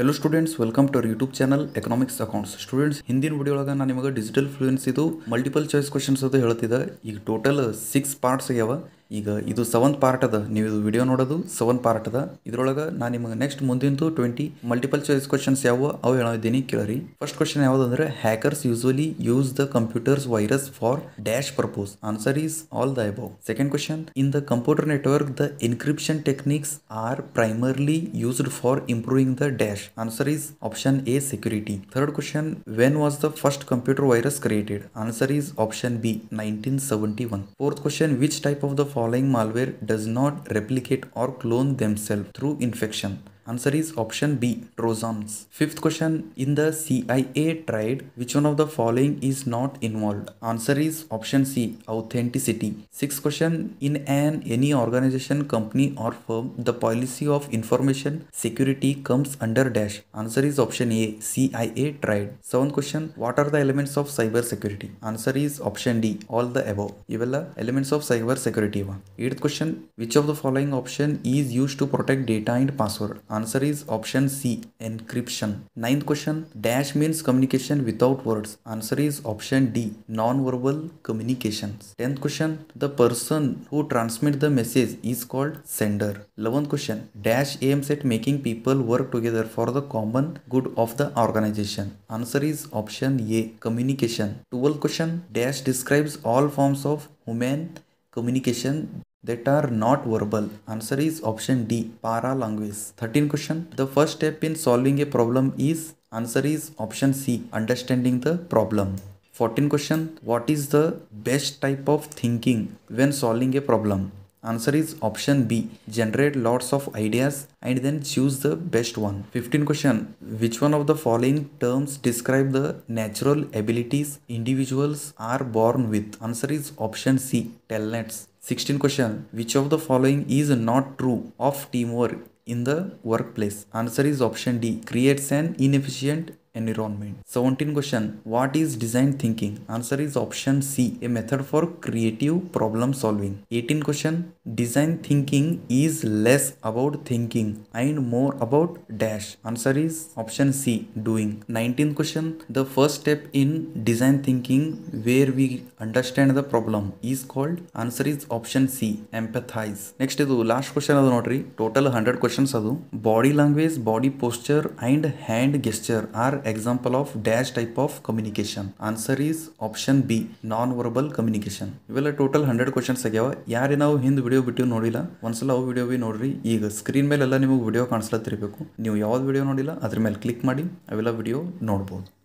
Hello students welcome to our YouTube channel economics accounts students ಹಿಂದಿನ video ಒಳಗೆ ನಾನು ನಿಮಗೆ ಡಿಜಿಟಲ್ ಇದು ಮಲ್ಟಿಪಲ್ ಚಾಯ್ಸ್ ಕ್ವಶನ್ಸ್ ಅಂತ ಹೇಳ್ತಿದ್ದೆ ಈಗ ಟೋಟಲ್ ಸಿಕ್ಸ್ ಪಾರ್ಟ್ಸ್ ಆಗ್ಯಾವ ಈಗ ಇದು ಸೆವೆಂತ್ ಪಾರ್ಟ್ ಅದ ನೀವು ಇದು ವಿಡಿಯೋ ನೋಡೋದು ಸೆವೆನ್ ಪಾರ್ಟ್ ಅದ ಇದ್ರೊಳಗೆ ನಾನು ನಿಮಗೆ ನೆಕ್ಸ್ಟ್ ಮುಂದಿಂದು ಟ್ವೆಂಟಿ ಮಲ್ಟಿಪಲ್ ಚಾಯ್ಸ್ ಕ್ವಶನ್ಸ್ ಯಾವ ಅವು ಹೇಳಿದ್ದೀನಿ ಕೇಳರಿ ಫಸ್ಟ್ ಕ್ವಶನ್ ಯಾವುದಂದ್ರೆ hackers usually use the computers virus for dash purpose answer is all the above second question in the computer network the encryption techniques are primarily used for improving the dash answer is option A security third question when was the first computer virus created answer is option B nineteen seventy one fourth question which type of the following malware does not replicate or clone themselves through infection. Answer is option B, trojans. Fifth question, in the CIA triad, which one of the following is not involved? Answer is option C, authenticity. Sixth question, in an any organization, company or firm, the policy of information security comes under dash. Answer is option A, CIA triad. Seventh question, what are the elements of cyber security? Answer is option D, all the above. Ivella, elements of cyber security. Eighth question, which of the following option is used to protect data and password? Answer answer is option C, encryption. Ninth question, dash means communication without words. Answer is option D, non-verbal communications. Tenth question, the person who transmits the message is called sender. Eleventh question, dash aims at making people work together for the common good of the organization. Answer is option A, communication. Twelfth question, dash describes all forms of human communication that are not verbal. Answer is option D, para language. 13 question. The first step in solving a problem is answer is option C, understanding the problem. 14 question. What is the best type of thinking when solving a problem? Answer is option B. Generate lots of ideas and then choose the best one. 15 question. Which one of the following terms describe the natural abilities individuals are born with? Answer is option C. Talents. 16 question which of the following is not true of teamwork in the workplace answer is option d creates an inefficient environment. 17 question What is design thinking? Answer is option C, a method for creative problem solving. 18 question Design thinking is less about thinking and more about dash. Answer is option C, doing. 19 question The first step in design thinking where we understand the problem is called answer is option C, empathize. Next is last question ಅದು ನೋಡ್ರಿ total hundred questions ಅದು body language, body posture, and hand gesture are example of dash type of communication answer is option B non verbal communication ಇವೆಲ್ಲ total hundred questions ಆಗ್ಯಾವ ಯಾರೇ ನಾವು Hind video ಬಿಟ್ಟು ನೋಡಿಲ್ಲ ಒಂದ್ಸಲ ಅವು ವಿಡಿಯೋ ಭೀ ನೋಡ್ರಿ ಈಗ ಸ್ಕ್ರೀನ್ ಮೇಲೆಲ್ಲ ನಿಮಗೆ ವಿಡಿಯೋ ಕಾಣಿಸ್ಲತ್ತಿರ್ಬೇಕು ನೀವು ಯಾವ್ದು ವಿಡಿಯೋ ನೋಡಿಲ್ಲ ಅದ್ರ ಮೇಲೆ ಕ್ಲಿಕ್ ಮಾಡಿ ಅವೆಲ್ಲ ವಿಡಿಯೋ ನೋಡ್ಬೋದು